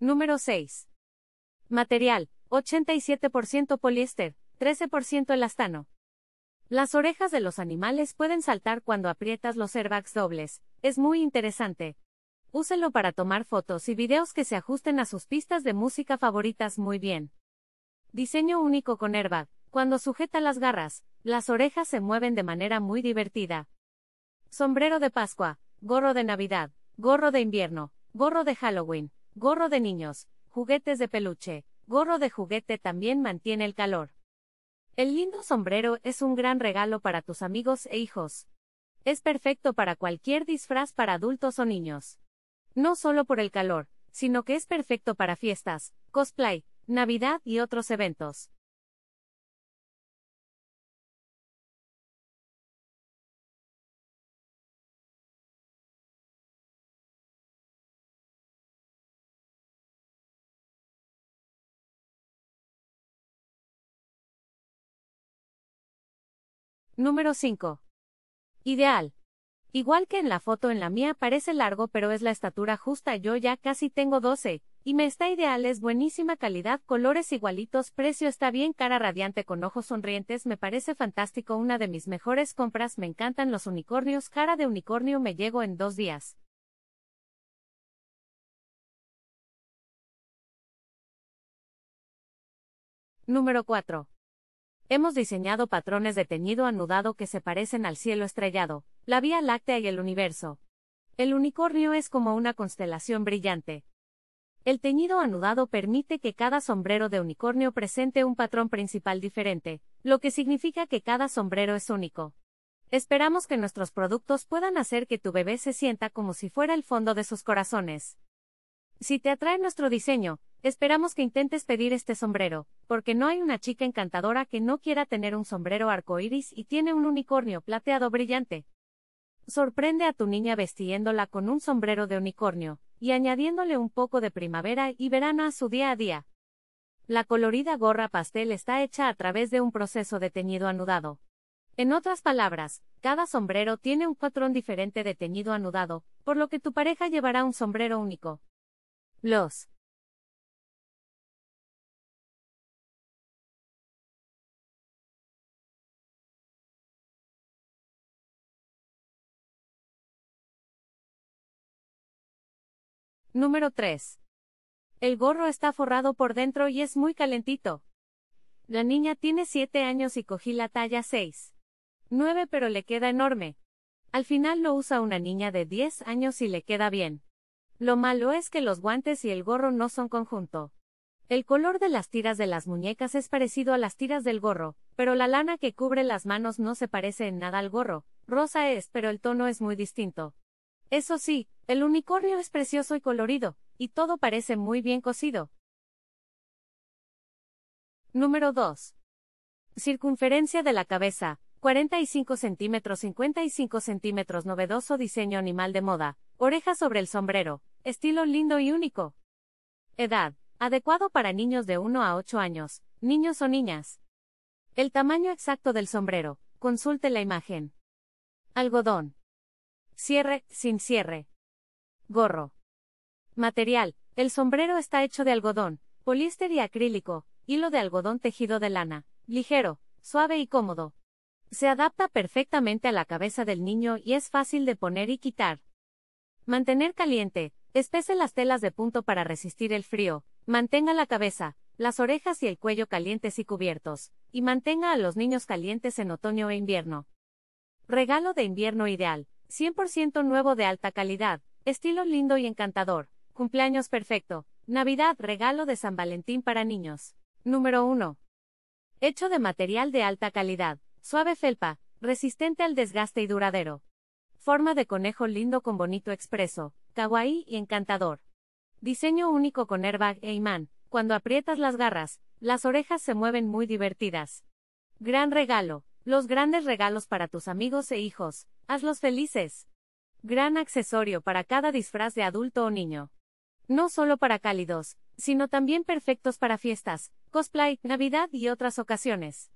Número 6. Material, 87% poliéster, 13% elastano. Las orejas de los animales pueden saltar cuando aprietas los airbags dobles, es muy interesante. Úsenlo para tomar fotos y videos que se ajusten a sus pistas de música favoritas muy bien. Diseño único con airbag, cuando sujeta las garras, las orejas se mueven de manera muy divertida. Sombrero de Pascua, gorro de Navidad, gorro de invierno, gorro de Halloween, Gorro de niños, juguetes de peluche, gorro de juguete también mantiene el calor. El lindo sombrero es un gran regalo para tus amigos e hijos. Es perfecto para cualquier disfraz para adultos o niños. No solo por el calor, sino que es perfecto para fiestas, cosplay, Navidad y otros eventos. Número 5. Ideal. Igual que en la foto en la mía parece largo pero es la estatura justa yo ya casi tengo 12, y me está ideal es buenísima calidad, colores igualitos, precio está bien, cara radiante con ojos sonrientes, me parece fantástico, una de mis mejores compras, me encantan los unicornios, cara de unicornio me llego en dos días. Número 4. Hemos diseñado patrones de teñido anudado que se parecen al cielo estrellado, la Vía Láctea y el universo. El unicornio es como una constelación brillante. El teñido anudado permite que cada sombrero de unicornio presente un patrón principal diferente, lo que significa que cada sombrero es único. Esperamos que nuestros productos puedan hacer que tu bebé se sienta como si fuera el fondo de sus corazones. Si te atrae nuestro diseño, esperamos que intentes pedir este sombrero, porque no hay una chica encantadora que no quiera tener un sombrero arcoíris y tiene un unicornio plateado brillante. Sorprende a tu niña vestiéndola con un sombrero de unicornio, y añadiéndole un poco de primavera y verano a su día a día. La colorida gorra pastel está hecha a través de un proceso de teñido anudado. En otras palabras, cada sombrero tiene un patrón diferente de teñido anudado, por lo que tu pareja llevará un sombrero único. Los Número 3. El gorro está forrado por dentro y es muy calentito. La niña tiene 7 años y cogí la talla 6. 9 pero le queda enorme. Al final lo usa una niña de 10 años y le queda bien. Lo malo es que los guantes y el gorro no son conjunto. El color de las tiras de las muñecas es parecido a las tiras del gorro, pero la lana que cubre las manos no se parece en nada al gorro, rosa es, pero el tono es muy distinto. Eso sí, el unicornio es precioso y colorido, y todo parece muy bien cosido. Número 2. Circunferencia de la cabeza, 45 centímetros 55 centímetros novedoso diseño animal de moda, Oreja sobre el sombrero, estilo lindo y único. Edad, adecuado para niños de 1 a 8 años, niños o niñas. El tamaño exacto del sombrero, consulte la imagen. Algodón. Cierre, sin cierre. Gorro. Material, el sombrero está hecho de algodón, poliéster y acrílico, hilo de algodón tejido de lana, ligero, suave y cómodo. Se adapta perfectamente a la cabeza del niño y es fácil de poner y quitar. Mantener caliente. Espese las telas de punto para resistir el frío. Mantenga la cabeza, las orejas y el cuello calientes y cubiertos. Y mantenga a los niños calientes en otoño e invierno. Regalo de invierno ideal. 100% nuevo de alta calidad. Estilo lindo y encantador. Cumpleaños perfecto. Navidad regalo de San Valentín para niños. Número 1. Hecho de material de alta calidad. Suave felpa. Resistente al desgaste y duradero. Forma de conejo lindo con bonito expreso, kawaii y encantador. Diseño único con airbag e imán. Cuando aprietas las garras, las orejas se mueven muy divertidas. Gran regalo. Los grandes regalos para tus amigos e hijos. Hazlos felices. Gran accesorio para cada disfraz de adulto o niño. No solo para cálidos, sino también perfectos para fiestas, cosplay, Navidad y otras ocasiones.